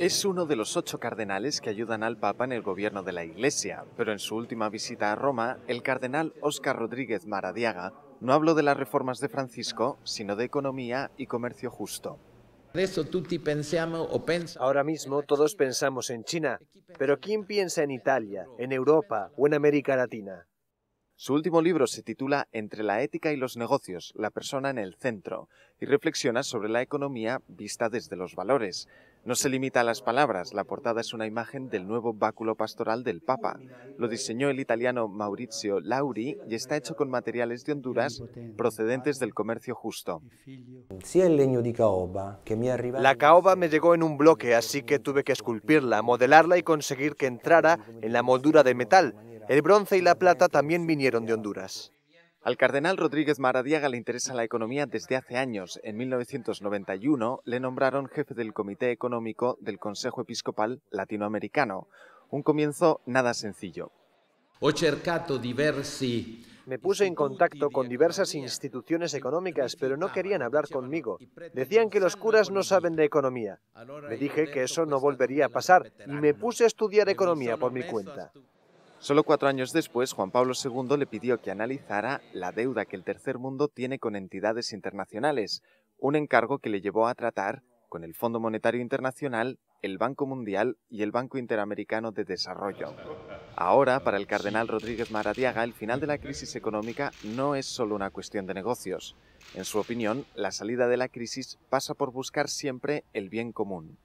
Es uno de los ocho cardenales que ayudan al Papa en el gobierno de la Iglesia, pero en su última visita a Roma, el cardenal Óscar Rodríguez Maradiaga no habló de las reformas de Francisco, sino de economía y comercio justo. Ahora mismo todos pensamos en China, pero ¿quién piensa en Italia, en Europa o en América Latina? Su último libro se titula Entre la ética y los negocios, la persona en el centro, y reflexiona sobre la economía vista desde los valores. No se limita a las palabras, la portada es una imagen del nuevo báculo pastoral del Papa. Lo diseñó el italiano Maurizio Lauri y está hecho con materiales de Honduras procedentes del comercio justo. La caoba me llegó en un bloque, así que tuve que esculpirla, modelarla y conseguir que entrara en la moldura de metal. El bronce y la plata también vinieron de Honduras. Al cardenal Rodríguez Maradiaga le interesa la economía desde hace años. En 1991 le nombraron jefe del Comité Económico del Consejo Episcopal Latinoamericano. Un comienzo nada sencillo. me puse en contacto con diversas instituciones económicas, pero no querían hablar conmigo. Decían que los curas no saben de economía. Me dije que eso pues, no volvería a pasar y me puse a estudiar economía por mi cuenta. Solo cuatro años después, Juan Pablo II le pidió que analizara la deuda que el tercer mundo tiene con entidades internacionales, un encargo que le llevó a tratar con el Fondo Monetario Internacional, el Banco Mundial y el Banco Interamericano de Desarrollo. Ahora, para el cardenal Rodríguez Maradiaga, el final de la crisis económica no es solo una cuestión de negocios. En su opinión, la salida de la crisis pasa por buscar siempre el bien común.